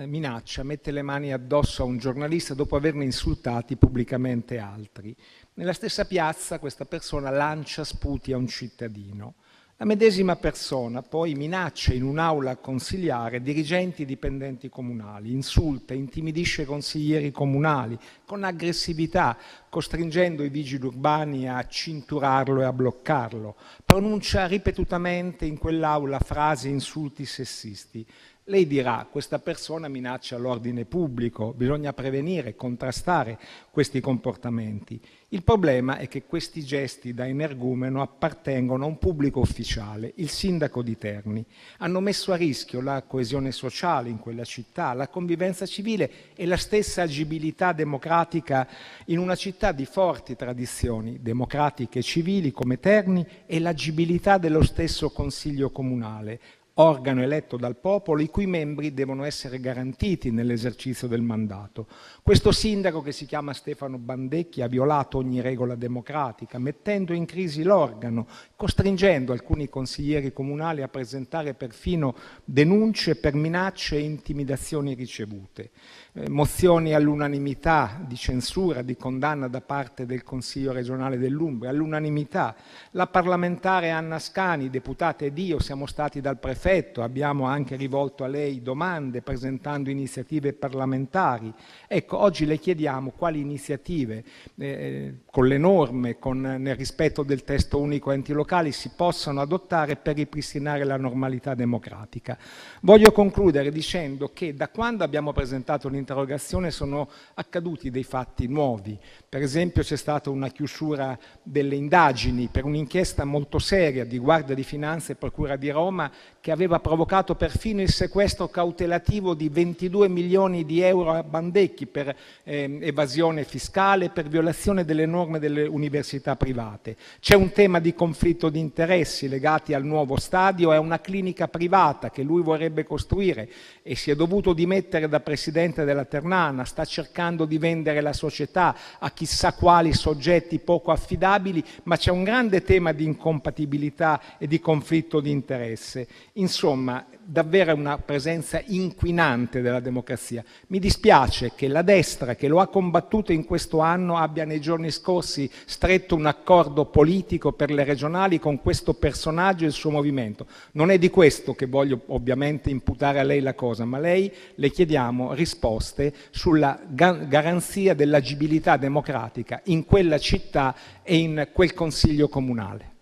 Eh, minaccia mette le mani addosso a un giornalista dopo averne insultati pubblicamente altri. Nella stessa piazza questa persona lancia sputi a un cittadino. La medesima persona poi minaccia in un'aula consiliare dirigenti e dipendenti comunali, insulta, intimidisce consiglieri comunali con aggressività, costringendo i vigili urbani a cinturarlo e a bloccarlo. Pronuncia ripetutamente in quell'Aula frasi e insulti sessisti. Lei dirà che questa persona minaccia l'ordine pubblico, bisogna prevenire e contrastare questi comportamenti. Il problema è che questi gesti da energumeno appartengono a un pubblico ufficiale, il sindaco di Terni. Hanno messo a rischio la coesione sociale in quella città, la convivenza civile e la stessa agibilità democratica in una città città di forti tradizioni democratiche e civili come Terni e l'agibilità dello stesso Consiglio comunale, organo eletto dal popolo, i cui membri devono essere garantiti nell'esercizio del mandato. Questo sindaco, che si chiama Stefano Bandecchi, ha violato ogni regola democratica, mettendo in crisi l'organo, costringendo alcuni consiglieri comunali a presentare perfino denunce per minacce e intimidazioni ricevute. Eh, mozioni all'unanimità di censura, di condanna da parte del Consiglio regionale dell'Umbria, all'unanimità. La parlamentare Anna Scani, deputata ed io, siamo stati dal prefetto affetto, abbiamo anche rivolto a lei domande presentando iniziative parlamentari. Ecco, oggi le chiediamo quali iniziative eh, eh, con le norme, con, nel rispetto del testo unico enti locali si possano adottare per ripristinare la normalità democratica. Voglio concludere dicendo che da quando abbiamo presentato l'interrogazione sono accaduti dei fatti nuovi. Per esempio c'è stata una chiusura delle indagini per un'inchiesta molto seria di Guardia di Finanza e Procura di Roma che aveva aveva provocato perfino il sequestro cautelativo di 22 milioni di euro a Bandecchi per ehm, evasione fiscale e per violazione delle norme delle università private. C'è un tema di conflitto di interessi legati al nuovo stadio e a una clinica privata che lui vorrebbe costruire e si è dovuto dimettere da presidente della Ternana, sta cercando di vendere la società a chissà quali soggetti poco affidabili, ma c'è un grande tema di incompatibilità e di conflitto di interesse. Insomma, davvero è una presenza inquinante della democrazia. Mi dispiace che la destra, che lo ha combattuto in questo anno, abbia nei giorni scorsi stretto un accordo politico per le regionali con questo personaggio e il suo movimento. Non è di questo che voglio ovviamente imputare a lei la cosa, ma a lei le chiediamo risposte sulla garanzia dell'agibilità democratica in quella città e in quel consiglio comunale.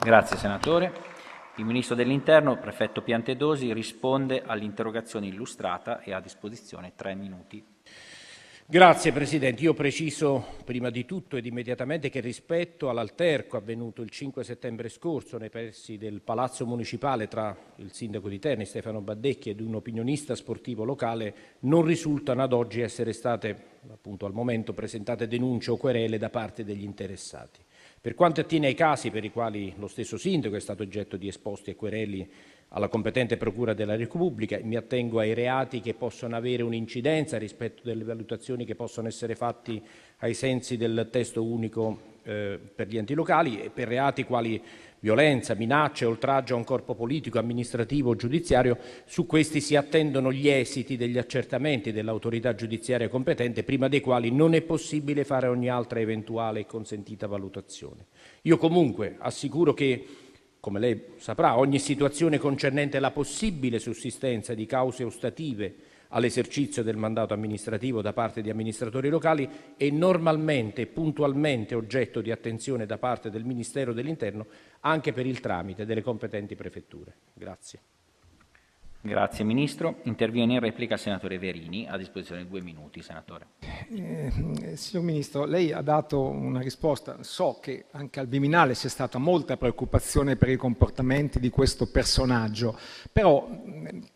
Grazie senatore. Il Ministro dell'Interno, prefetto Piantedosi, risponde all'interrogazione illustrata e ha a disposizione tre minuti. Grazie Presidente. Io preciso prima di tutto ed immediatamente che rispetto all'alterco avvenuto il 5 settembre scorso nei pressi del Palazzo Municipale tra il sindaco di Terni Stefano Baddecchi ed un opinionista sportivo locale non risultano ad oggi essere state appunto al momento presentate denunce o querele da parte degli interessati. Per quanto attiene ai casi per i quali lo stesso sindaco è stato oggetto di esposti e querele alla competente procura della Repubblica. Mi attengo ai reati che possono avere un'incidenza rispetto delle valutazioni che possono essere fatte ai sensi del testo unico eh, per gli enti locali e per reati quali violenza, minacce, oltraggio a un corpo politico, amministrativo o giudiziario. Su questi si attendono gli esiti degli accertamenti dell'autorità giudiziaria competente, prima dei quali non è possibile fare ogni altra eventuale e consentita valutazione. Io comunque assicuro che come lei saprà, ogni situazione concernente la possibile sussistenza di cause ostative all'esercizio del mandato amministrativo da parte di amministratori locali è normalmente e puntualmente oggetto di attenzione da parte del Ministero dell'interno, anche per il tramite delle competenti prefetture. Grazie Ministro. Interviene in replica il Senatore Verini, a disposizione di due minuti, Senatore. Eh, signor Ministro, lei ha dato una risposta. So che anche al Biminale c'è stata molta preoccupazione per i comportamenti di questo personaggio, però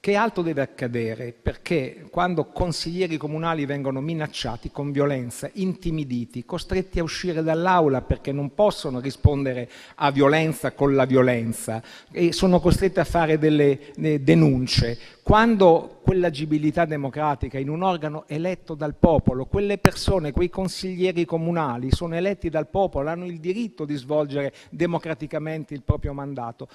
che altro deve accadere perché, quando consiglieri comunali vengono minacciati con violenza, intimiditi, costretti a uscire dall'aula perché non possono rispondere a violenza con la violenza e sono costretti a fare delle eh, denunce, quando quell'agibilità democratica in un organo eletto dal popolo, quelle persone, quei consiglieri comunali sono eletti dal popolo, hanno il diritto di svolgere democraticamente il proprio mandato,